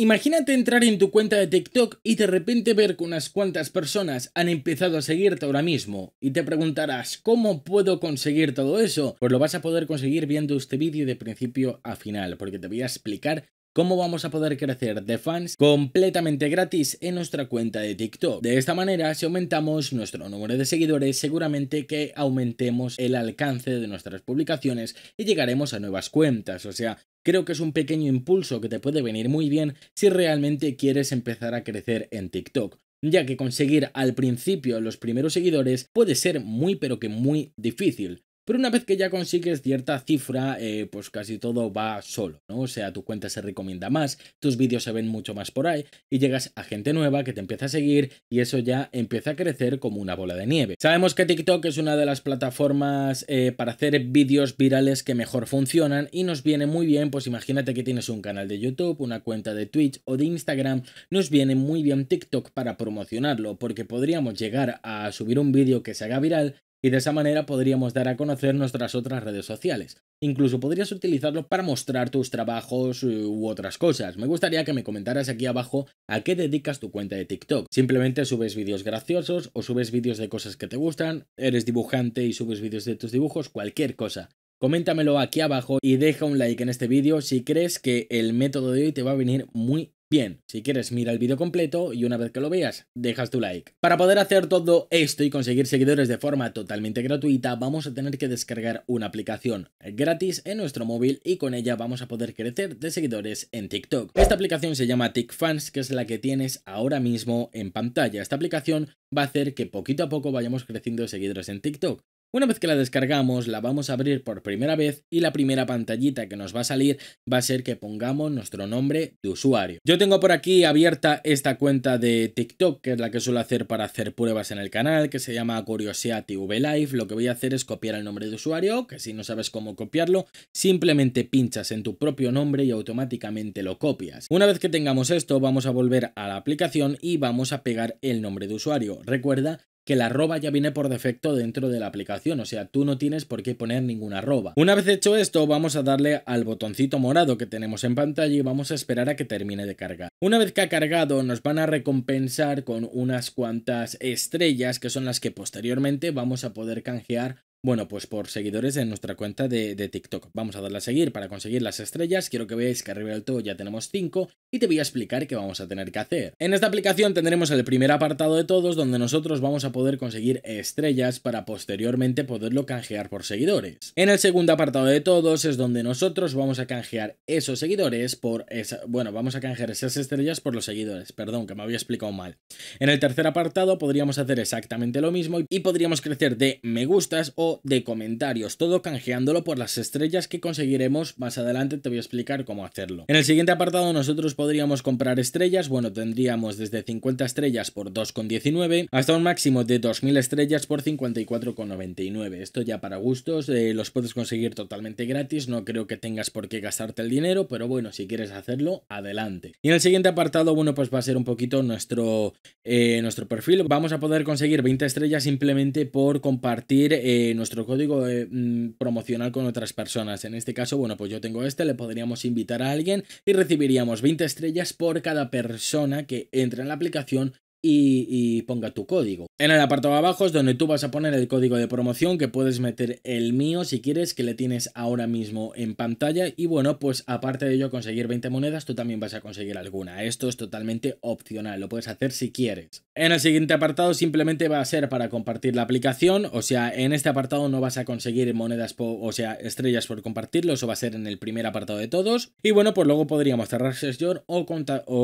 Imagínate entrar en tu cuenta de TikTok y de repente ver que unas cuantas personas han empezado a seguirte ahora mismo y te preguntarás ¿cómo puedo conseguir todo eso? Pues lo vas a poder conseguir viendo este vídeo de principio a final porque te voy a explicar cómo vamos a poder crecer de fans completamente gratis en nuestra cuenta de TikTok. De esta manera, si aumentamos nuestro número de seguidores, seguramente que aumentemos el alcance de nuestras publicaciones y llegaremos a nuevas cuentas, o sea, Creo que es un pequeño impulso que te puede venir muy bien si realmente quieres empezar a crecer en TikTok, ya que conseguir al principio los primeros seguidores puede ser muy pero que muy difícil. Pero una vez que ya consigues cierta cifra, eh, pues casi todo va solo, ¿no? O sea, tu cuenta se recomienda más, tus vídeos se ven mucho más por ahí y llegas a gente nueva que te empieza a seguir y eso ya empieza a crecer como una bola de nieve. Sabemos que TikTok es una de las plataformas eh, para hacer vídeos virales que mejor funcionan y nos viene muy bien, pues imagínate que tienes un canal de YouTube, una cuenta de Twitch o de Instagram, nos viene muy bien TikTok para promocionarlo porque podríamos llegar a subir un vídeo que se haga viral y de esa manera podríamos dar a conocer nuestras otras redes sociales. Incluso podrías utilizarlo para mostrar tus trabajos eh, u otras cosas. Me gustaría que me comentaras aquí abajo a qué dedicas tu cuenta de TikTok. Simplemente subes vídeos graciosos o subes vídeos de cosas que te gustan, eres dibujante y subes vídeos de tus dibujos, cualquier cosa. Coméntamelo aquí abajo y deja un like en este vídeo si crees que el método de hoy te va a venir muy Bien, si quieres mira el vídeo completo y una vez que lo veas, dejas tu like. Para poder hacer todo esto y conseguir seguidores de forma totalmente gratuita, vamos a tener que descargar una aplicación gratis en nuestro móvil y con ella vamos a poder crecer de seguidores en TikTok. Esta aplicación se llama TikFans, que es la que tienes ahora mismo en pantalla. Esta aplicación va a hacer que poquito a poco vayamos creciendo seguidores en TikTok. Una vez que la descargamos, la vamos a abrir por primera vez y la primera pantallita que nos va a salir va a ser que pongamos nuestro nombre de usuario. Yo tengo por aquí abierta esta cuenta de TikTok, que es la que suelo hacer para hacer pruebas en el canal, que se llama Curiosity TV Live. Lo que voy a hacer es copiar el nombre de usuario, que si no sabes cómo copiarlo, simplemente pinchas en tu propio nombre y automáticamente lo copias. Una vez que tengamos esto, vamos a volver a la aplicación y vamos a pegar el nombre de usuario. Recuerda que la arroba ya viene por defecto dentro de la aplicación, o sea, tú no tienes por qué poner ninguna arroba. Una vez hecho esto, vamos a darle al botoncito morado que tenemos en pantalla y vamos a esperar a que termine de cargar. Una vez que ha cargado, nos van a recompensar con unas cuantas estrellas, que son las que posteriormente vamos a poder canjear bueno, pues por seguidores en nuestra cuenta de, TikTok. Vamos a darle a seguir para conseguir las estrellas. Quiero que veáis que arriba del todo ya tenemos 5 y te voy a explicar qué vamos a tener que hacer. En esta aplicación tendremos el primer apartado de todos donde nosotros vamos a poder conseguir estrellas para posteriormente poderlo canjear por seguidores. En el segundo apartado de todos es donde nosotros vamos a canjear esos seguidores por esa... Bueno, vamos a canjear esas estrellas por los seguidores. Perdón, que me había explicado mal. En el tercer apartado podríamos hacer exactamente lo mismo y podríamos crecer de me gustas o de comentarios, todo canjeándolo por las estrellas que conseguiremos. Más adelante te voy a explicar cómo hacerlo. En el siguiente apartado nosotros podríamos comprar estrellas, bueno, tendríamos desde 50 estrellas por 2,19 hasta un máximo de 2.000 estrellas por 54,99. Esto ya para gustos, eh, los puedes conseguir totalmente gratis, no creo que tengas por qué gastarte el dinero, pero bueno, si quieres hacerlo, adelante. Y en el siguiente apartado, bueno, pues va a ser un poquito nuestro, eh, nuestro perfil. Vamos a poder conseguir 20 estrellas simplemente por compartir en eh, nuestro código eh, mm, promocional con otras personas. En este caso, bueno, pues yo tengo este, le podríamos invitar a alguien y recibiríamos 20 estrellas por cada persona que entre en la aplicación y, y, ponga tu código. En el apartado de abajo es donde tú vas a poner el código de promoción que puedes meter el mío si quieres que le tienes ahora mismo en pantalla y bueno pues aparte de ello conseguir 20 monedas tú también vas a conseguir alguna. Esto es totalmente opcional, lo puedes hacer si quieres. En el siguiente apartado simplemente va a ser para compartir la aplicación, o sea, en este apartado no vas a conseguir monedas, o sea, estrellas por compartirlo, eso va a ser en el primer apartado de todos. Y bueno, pues luego podríamos cerrar sesión o,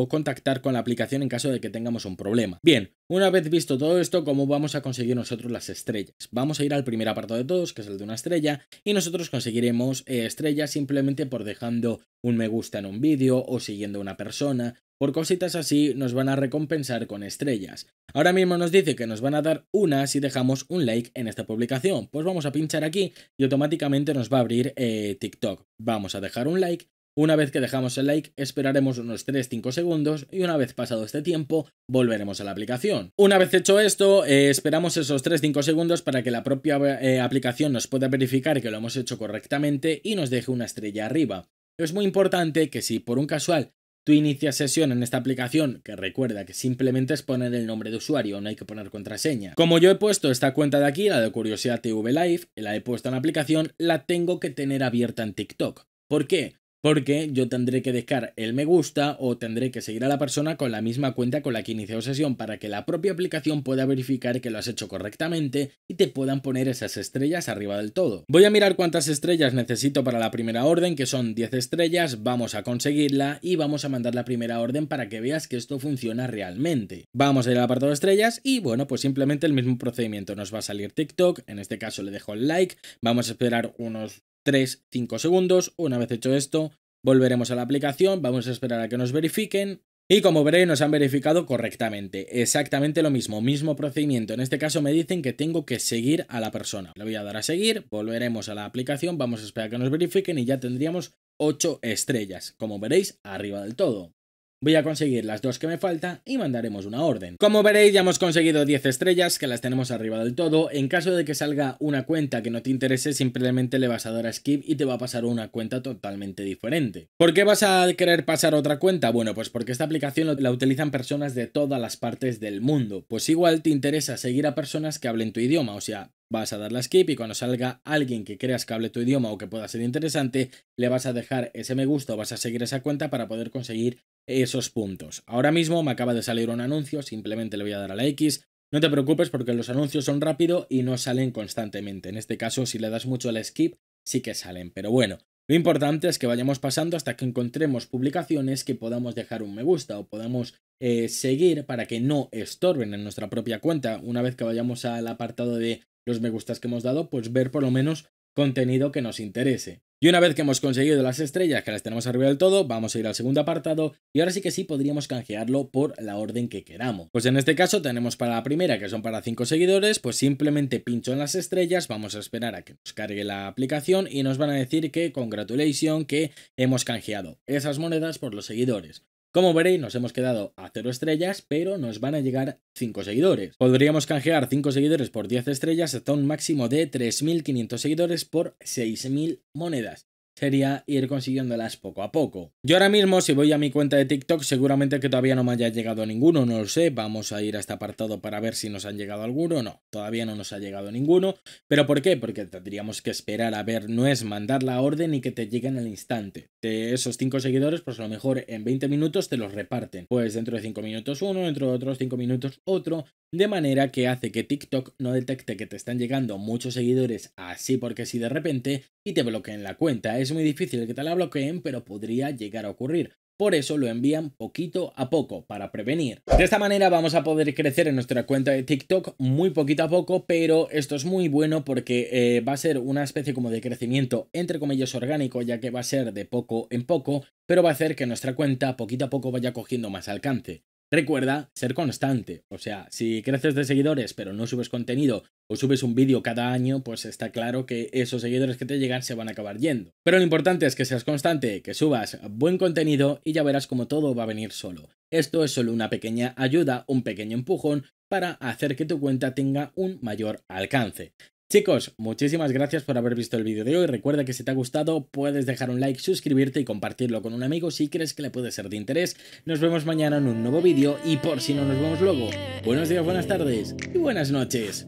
contactar con la aplicación en caso de que tengamos un problema. Bien, una vez visto todo esto, ¿cómo vamos a conseguir nosotros las estrellas? Vamos a ir al primer apartado de todos, que es el de una estrella, y nosotros conseguiremos eh, estrellas simplemente por dejando un me gusta en un vídeo o siguiendo a una persona por cositas así nos van a recompensar con estrellas. Ahora mismo nos dice que nos van a dar una si dejamos un like en esta publicación. Pues vamos a pinchar aquí y automáticamente nos va a abrir eh, TikTok. Vamos a dejar un like. Una vez que dejamos el like, esperaremos unos 3-5 segundos y una vez pasado este tiempo, volveremos a la aplicación. Una vez hecho esto, eh, esperamos esos 3-5 segundos para que la propia eh, aplicación nos pueda verificar que lo hemos hecho correctamente y nos deje una estrella arriba. Es muy importante que si por un casual Tú inicias sesión en esta aplicación, que recuerda que simplemente es poner el nombre de usuario, no hay que poner contraseña. Como yo he puesto esta cuenta de aquí, la de Curiosidad TV Live, la he puesto en la aplicación, la tengo que tener abierta en TikTok. ¿Por qué? porque yo tendré que dejar el me gusta o tendré que seguir a la persona con la misma cuenta con la que inició sesión para que la propia aplicación pueda verificar que lo has hecho correctamente y te puedan poner esas estrellas arriba del todo. Voy a mirar cuántas estrellas necesito para la primera orden, que son 10 estrellas, vamos a conseguirla y vamos a mandar la primera orden para que veas que esto funciona realmente. Vamos a ir al apartado de estrellas y bueno, pues simplemente el mismo procedimiento. Nos va a salir TikTok, en este caso le dejo el like, vamos a esperar unos 3-5 segundos. Una vez hecho esto, volveremos a la aplicación, vamos a esperar a que nos verifiquen. Y como veréis, nos han verificado correctamente. Exactamente lo mismo, mismo procedimiento. En este caso me dicen que tengo que seguir a la persona. Le voy a dar a seguir, volveremos a la aplicación, vamos a esperar a que nos verifiquen y ya tendríamos 8 estrellas, como veréis, arriba del todo. Voy a conseguir las dos que me falta y mandaremos una orden. Como veréis ya hemos conseguido 10 estrellas que las tenemos arriba del todo. En caso de que salga una cuenta que no te interese simplemente le vas a dar a skip y te va a pasar una cuenta totalmente diferente. ¿Por qué vas a querer pasar otra cuenta? Bueno pues porque esta aplicación la utilizan personas de todas las partes del mundo. Pues igual te interesa seguir a personas que hablen tu idioma, o sea, vas a dar a skip y cuando salga alguien que creas que hable tu idioma o que pueda ser interesante, le vas a dejar ese me gusta o vas a seguir esa cuenta para poder conseguir esos puntos. Ahora mismo me acaba de salir un anuncio, simplemente le voy a dar a la X. No te preocupes porque los anuncios son rápido y no salen constantemente. En este caso, si le das mucho al skip, sí que salen. Pero bueno, lo importante es que vayamos pasando hasta que encontremos publicaciones que podamos dejar un me gusta o podamos eh, seguir para que no estorben en nuestra propia cuenta. Una vez que vayamos al apartado de los me gustas que hemos dado, pues ver por lo menos contenido que nos interese. Y una vez que hemos conseguido las estrellas, que las tenemos arriba del todo, vamos a ir al segundo apartado y ahora sí que sí podríamos canjearlo por la orden que queramos. Pues en este caso tenemos para la primera, que son para 5 seguidores, pues simplemente pincho en las estrellas, vamos a esperar a que nos cargue la aplicación y nos van a decir que congratulation, que hemos canjeado esas monedas por los seguidores. Como veréis, nos hemos quedado a 0 estrellas, pero nos van a llegar 5 seguidores. Podríamos canjear 5 seguidores por 10 estrellas hasta un máximo de 3.500 seguidores por 6.000 monedas sería ir consiguiéndolas poco a poco. Yo ahora mismo, si voy a mi cuenta de TikTok, seguramente que todavía no me haya llegado ninguno, no lo sé. Vamos a ir a este apartado para ver si nos han llegado alguno. No, todavía no nos ha llegado ninguno. ¿Pero por qué? Porque tendríamos que esperar a ver, no es mandar la orden y que te lleguen al instante. De esos 5 seguidores, pues a lo mejor en 20 minutos te los reparten. Pues dentro de 5 minutos uno, dentro de otros 5 minutos otro, de manera que hace que TikTok no detecte que te están llegando muchos seguidores así porque si de repente y te bloqueen la cuenta es muy difícil que te la bloqueen, pero podría llegar a ocurrir. Por eso lo envían poquito a poco para prevenir. De esta manera vamos a poder crecer en nuestra cuenta de TikTok muy poquito a poco, pero esto es muy bueno porque eh, va a ser una especie como de crecimiento entre comillas orgánico, ya que va a ser de poco en poco, pero va a hacer que nuestra cuenta poquito a poco vaya cogiendo más alcance. Recuerda ser constante, o sea, si creces de seguidores pero no subes contenido o subes un vídeo cada año, pues está claro que esos seguidores que te llegan se van a acabar yendo. Pero lo importante es que seas constante, que subas buen contenido y ya verás como todo va a venir solo. Esto es solo una pequeña ayuda, un pequeño empujón para hacer que tu cuenta tenga un mayor alcance. Chicos, muchísimas gracias por haber visto el vídeo de hoy. Recuerda que si te ha gustado puedes dejar un like, suscribirte y compartirlo con un amigo si crees que le puede ser de interés. Nos vemos mañana en un nuevo vídeo y por si no nos vemos luego, buenos días, buenas tardes y buenas noches.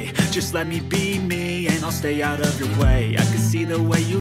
Chao. Just let me be me and I'll stay out of your way I can see the way you